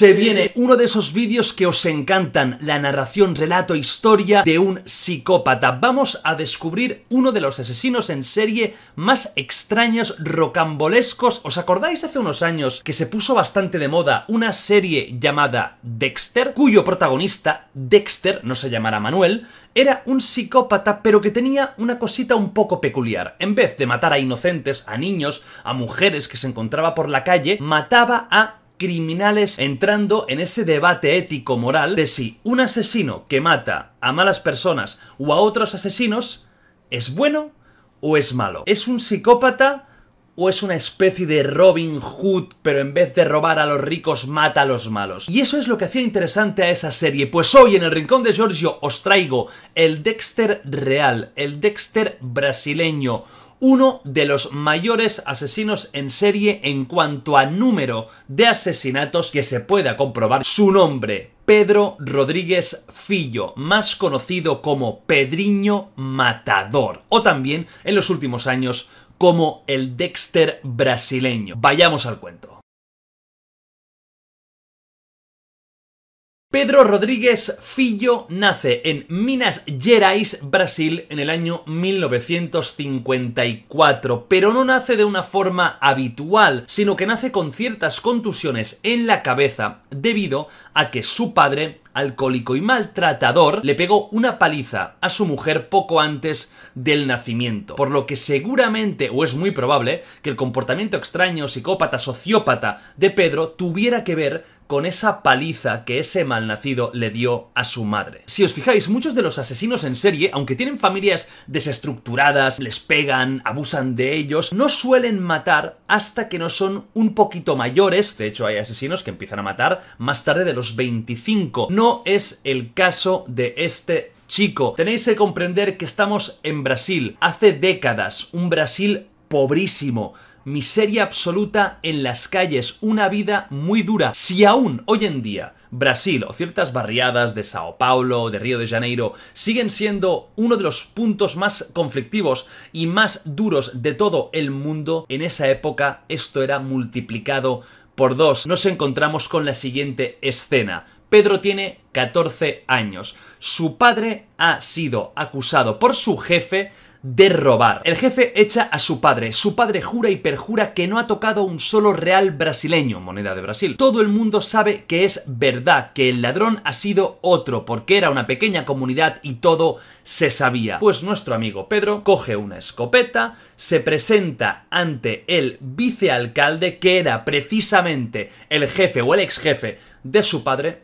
se viene uno de esos vídeos que os encantan, la narración, relato, historia de un psicópata. Vamos a descubrir uno de los asesinos en serie más extraños, rocambolescos. ¿Os acordáis hace unos años que se puso bastante de moda una serie llamada Dexter, cuyo protagonista, Dexter, no se llamará Manuel, era un psicópata pero que tenía una cosita un poco peculiar. En vez de matar a inocentes, a niños, a mujeres que se encontraba por la calle, mataba a criminales entrando en ese debate ético-moral de si un asesino que mata a malas personas o a otros asesinos es bueno o es malo. ¿Es un psicópata o es una especie de Robin Hood, pero en vez de robar a los ricos mata a los malos. Y eso es lo que hacía interesante a esa serie, pues hoy en el Rincón de Giorgio os traigo el Dexter real, el Dexter brasileño, uno de los mayores asesinos en serie en cuanto a número de asesinatos que se pueda comprobar su nombre. Pedro Rodríguez Fillo, más conocido como Pedriño Matador, o también en los últimos años como el Dexter brasileño. Vayamos al cuento. Pedro Rodríguez Fillo nace en Minas Gerais, Brasil, en el año 1954, pero no nace de una forma habitual, sino que nace con ciertas contusiones en la cabeza debido a que su padre alcohólico y maltratador, le pegó una paliza a su mujer poco antes del nacimiento, por lo que seguramente o es muy probable que el comportamiento extraño, psicópata, sociópata de Pedro tuviera que ver con esa paliza que ese malnacido le dio a su madre. Si os fijáis, muchos de los asesinos en serie, aunque tienen familias desestructuradas, les pegan, abusan de ellos, no suelen matar hasta que no son un poquito mayores. De hecho, hay asesinos que empiezan a matar más tarde de los 25 no es el caso de este chico. Tenéis que comprender que estamos en Brasil, hace décadas, un Brasil pobrísimo, miseria absoluta en las calles, una vida muy dura. Si aún hoy en día Brasil o ciertas barriadas de Sao Paulo o de Río de Janeiro siguen siendo uno de los puntos más conflictivos y más duros de todo el mundo, en esa época esto era multiplicado por dos. Nos encontramos con la siguiente escena Pedro tiene 14 años. Su padre ha sido acusado por su jefe de robar. El jefe echa a su padre. Su padre jura y perjura que no ha tocado un solo real brasileño, moneda de Brasil. Todo el mundo sabe que es verdad, que el ladrón ha sido otro, porque era una pequeña comunidad y todo se sabía. Pues nuestro amigo Pedro coge una escopeta, se presenta ante el vicealcalde, que era precisamente el jefe o el ex jefe de su padre,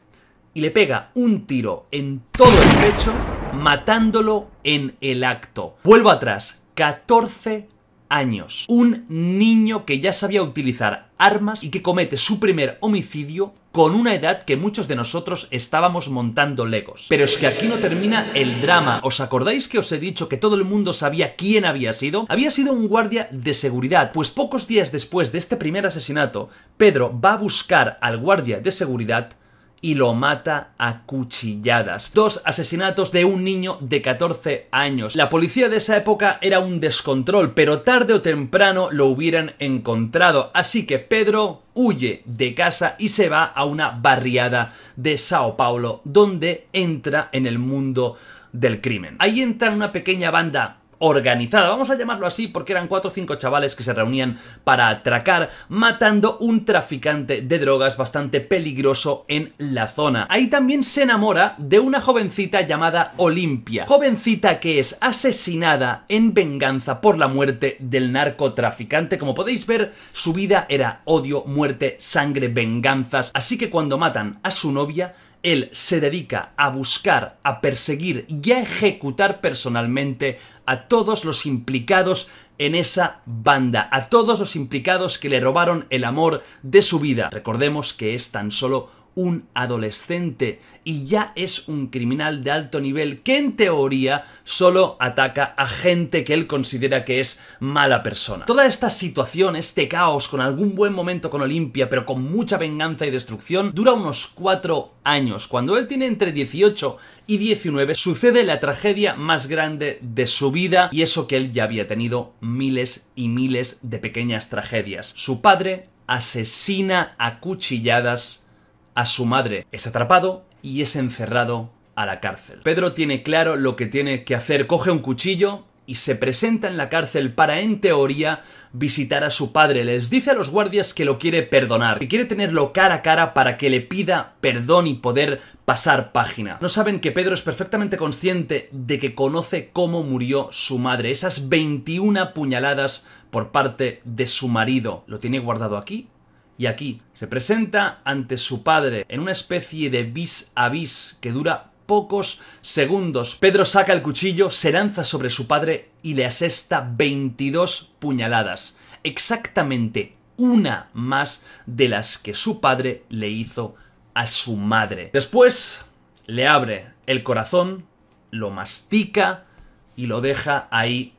y le pega un tiro en todo el pecho, matándolo en el acto. Vuelvo atrás, 14 años. Un niño que ya sabía utilizar armas y que comete su primer homicidio con una edad que muchos de nosotros estábamos montando legos. Pero es que aquí no termina el drama. ¿Os acordáis que os he dicho que todo el mundo sabía quién había sido? Había sido un guardia de seguridad, pues pocos días después de este primer asesinato, Pedro va a buscar al guardia de seguridad y lo mata a cuchilladas. Dos asesinatos de un niño de 14 años. La policía de esa época era un descontrol, pero tarde o temprano lo hubieran encontrado. Así que Pedro huye de casa y se va a una barriada de Sao Paulo, donde entra en el mundo del crimen. Ahí entra una pequeña banda organizada, vamos a llamarlo así porque eran cuatro o cinco chavales que se reunían para atracar matando un traficante de drogas bastante peligroso en la zona. Ahí también se enamora de una jovencita llamada Olimpia, jovencita que es asesinada en venganza por la muerte del narcotraficante. Como podéis ver, su vida era odio, muerte, sangre, venganzas, así que cuando matan a su novia, él se dedica a buscar, a perseguir y a ejecutar personalmente a todos los implicados en esa banda, a todos los implicados que le robaron el amor de su vida. Recordemos que es tan solo un adolescente y ya es un criminal de alto nivel que en teoría solo ataca a gente que él considera que es mala persona. Toda esta situación, este caos con algún buen momento con Olimpia pero con mucha venganza y destrucción dura unos cuatro años. Cuando él tiene entre 18 y 19 sucede la tragedia más grande de su vida y eso que él ya había tenido miles y miles de pequeñas tragedias. Su padre asesina a cuchilladas a su madre. Es atrapado y es encerrado a la cárcel. Pedro tiene claro lo que tiene que hacer, coge un cuchillo y se presenta en la cárcel para, en teoría, visitar a su padre. Les dice a los guardias que lo quiere perdonar, que quiere tenerlo cara a cara para que le pida perdón y poder pasar página. No saben que Pedro es perfectamente consciente de que conoce cómo murió su madre, esas 21 puñaladas por parte de su marido. Lo tiene guardado aquí y aquí se presenta ante su padre en una especie de vis a vis que dura pocos segundos. Pedro saca el cuchillo, se lanza sobre su padre y le asesta 22 puñaladas. Exactamente una más de las que su padre le hizo a su madre. Después le abre el corazón, lo mastica y lo deja ahí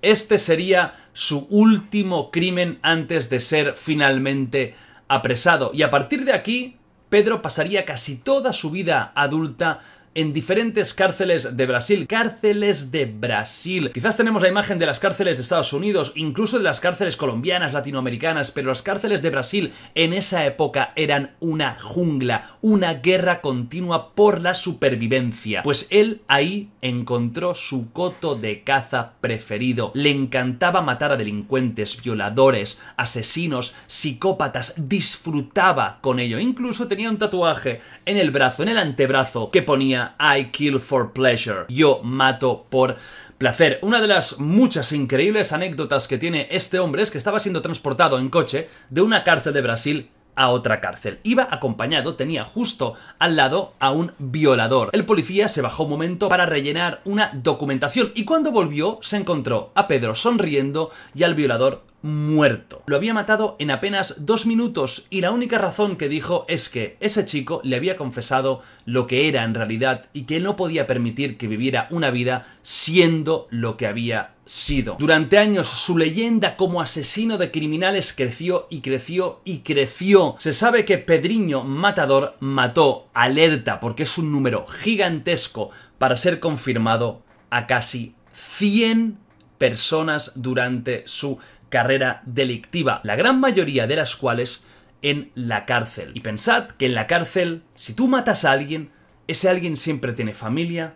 este sería su último crimen antes de ser finalmente apresado. Y a partir de aquí, Pedro pasaría casi toda su vida adulta en diferentes cárceles de Brasil. Cárceles de Brasil. Quizás tenemos la imagen de las cárceles de Estados Unidos, incluso de las cárceles colombianas, latinoamericanas, pero las cárceles de Brasil en esa época eran una jungla, una guerra continua por la supervivencia. Pues él ahí encontró su coto de caza preferido. Le encantaba matar a delincuentes, violadores, asesinos, psicópatas, disfrutaba con ello. Incluso tenía un tatuaje en el brazo, en el antebrazo, que ponía I Kill for Pleasure, yo mato por placer. Una de las muchas increíbles anécdotas que tiene este hombre es que estaba siendo transportado en coche de una cárcel de Brasil a otra cárcel. Iba acompañado, tenía justo al lado a un violador. El policía se bajó un momento para rellenar una documentación y cuando volvió se encontró a Pedro sonriendo y al violador muerto. Lo había matado en apenas dos minutos y la única razón que dijo es que ese chico le había confesado lo que era en realidad y que no podía permitir que viviera una vida siendo lo que había sido. Durante años su leyenda como asesino de criminales creció y creció y creció. Se sabe que Pedriño Matador mató, alerta, porque es un número gigantesco para ser confirmado a casi 100 personas durante su carrera delictiva, la gran mayoría de las cuales en la cárcel. Y pensad que en la cárcel, si tú matas a alguien, ese alguien siempre tiene familia,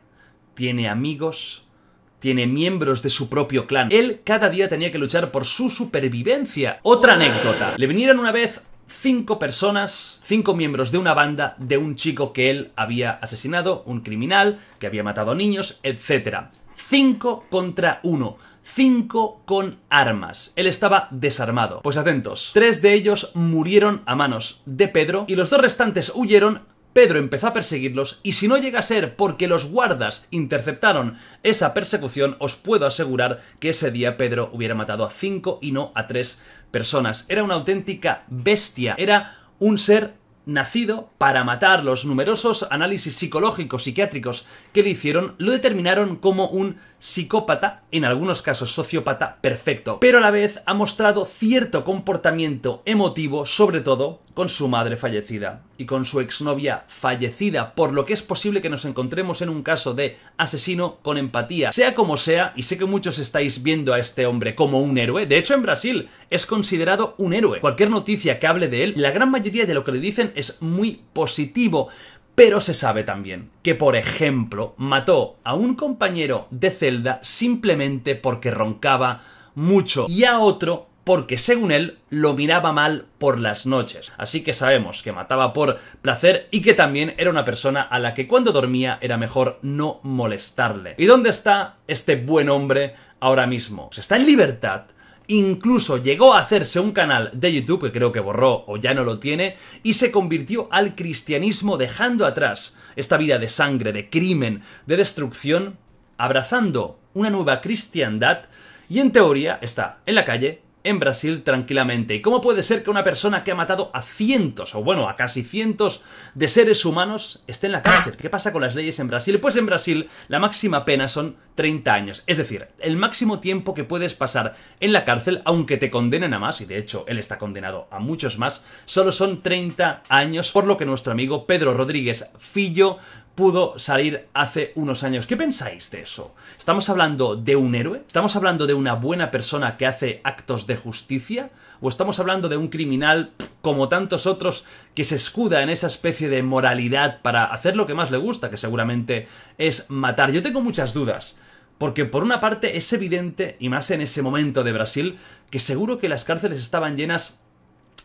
tiene amigos, tiene miembros de su propio clan. Él cada día tenía que luchar por su supervivencia. Otra anécdota. Le vinieron una vez cinco personas, cinco miembros de una banda de un chico que él había asesinado, un criminal que había matado niños, etc. Cinco contra uno. Cinco con armas. Él estaba desarmado. Pues atentos, tres de ellos murieron a manos de Pedro y los dos restantes huyeron Pedro empezó a perseguirlos y si no llega a ser porque los guardas interceptaron esa persecución, os puedo asegurar que ese día Pedro hubiera matado a cinco y no a tres personas. Era una auténtica bestia, era un ser nacido para matar. Los numerosos análisis psicológicos psiquiátricos que le hicieron lo determinaron como un psicópata, en algunos casos sociópata, perfecto, pero a la vez ha mostrado cierto comportamiento emotivo, sobre todo con su madre fallecida y con su exnovia fallecida, por lo que es posible que nos encontremos en un caso de asesino con empatía. Sea como sea, y sé que muchos estáis viendo a este hombre como un héroe, de hecho en Brasil es considerado un héroe. Cualquier noticia que hable de él, la gran mayoría de lo que le dicen es muy positivo, pero se sabe también que, por ejemplo, mató a un compañero de celda simplemente porque roncaba mucho y a otro porque según él lo miraba mal por las noches. Así que sabemos que mataba por placer y que también era una persona a la que cuando dormía era mejor no molestarle. ¿Y dónde está este buen hombre ahora mismo? ¿Se pues está en libertad? Incluso llegó a hacerse un canal de YouTube, que creo que borró o ya no lo tiene, y se convirtió al cristianismo dejando atrás esta vida de sangre, de crimen, de destrucción, abrazando una nueva cristiandad y en teoría está en la calle en Brasil tranquilamente. ¿Y cómo puede ser que una persona que ha matado a cientos, o bueno, a casi cientos de seres humanos esté en la cárcel? ¿Qué pasa con las leyes en Brasil? Pues en Brasil la máxima pena son 30 años, es decir, el máximo tiempo que puedes pasar en la cárcel, aunque te condenen a más, y de hecho él está condenado a muchos más, solo son 30 años, por lo que nuestro amigo Pedro Rodríguez Fillo pudo salir hace unos años. ¿Qué pensáis de eso? ¿Estamos hablando de un héroe? ¿Estamos hablando de una buena persona que hace actos de justicia? ¿O estamos hablando de un criminal como tantos otros que se escuda en esa especie de moralidad para hacer lo que más le gusta, que seguramente es matar? Yo tengo muchas dudas. Porque por una parte es evidente, y más en ese momento de Brasil, que seguro que las cárceles estaban llenas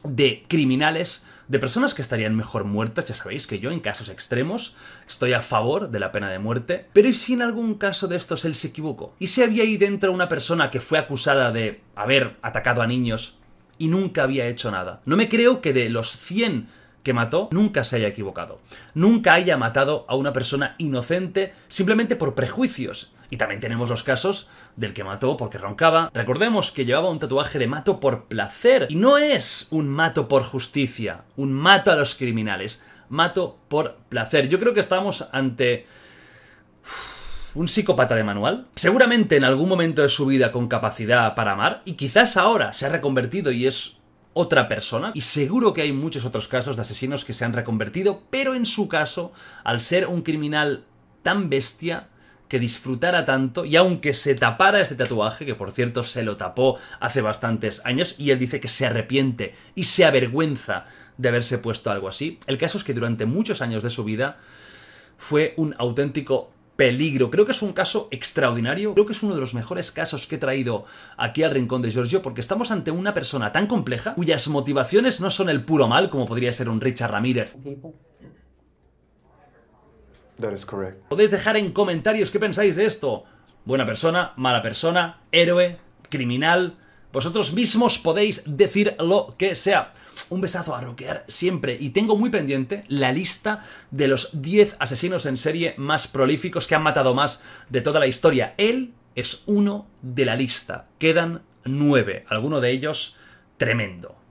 de criminales de personas que estarían mejor muertas, ya sabéis que yo en casos extremos estoy a favor de la pena de muerte, pero ¿y si en algún caso de estos él se equivocó? ¿Y si había ahí dentro una persona que fue acusada de haber atacado a niños y nunca había hecho nada? No me creo que de los 100 que mató nunca se haya equivocado, nunca haya matado a una persona inocente simplemente por prejuicios y también tenemos los casos del que mató porque roncaba. Recordemos que llevaba un tatuaje de mato por placer. Y no es un mato por justicia, un mato a los criminales. Mato por placer. Yo creo que estamos ante... Un psicópata de manual. Seguramente en algún momento de su vida con capacidad para amar. Y quizás ahora se ha reconvertido y es otra persona. Y seguro que hay muchos otros casos de asesinos que se han reconvertido. Pero en su caso, al ser un criminal tan bestia, que disfrutara tanto y aunque se tapara este tatuaje, que por cierto se lo tapó hace bastantes años y él dice que se arrepiente y se avergüenza de haberse puesto algo así, el caso es que durante muchos años de su vida fue un auténtico peligro. Creo que es un caso extraordinario, creo que es uno de los mejores casos que he traído aquí al Rincón de Giorgio, porque estamos ante una persona tan compleja cuyas motivaciones no son el puro mal, como podría ser un Richard Ramírez. Podéis dejar en comentarios qué pensáis de esto. Buena persona, mala persona, héroe, criminal. Vosotros mismos podéis decir lo que sea. Un besazo a Roquear siempre. Y tengo muy pendiente la lista de los 10 asesinos en serie más prolíficos que han matado más de toda la historia. Él es uno de la lista. Quedan 9. Alguno de ellos tremendo.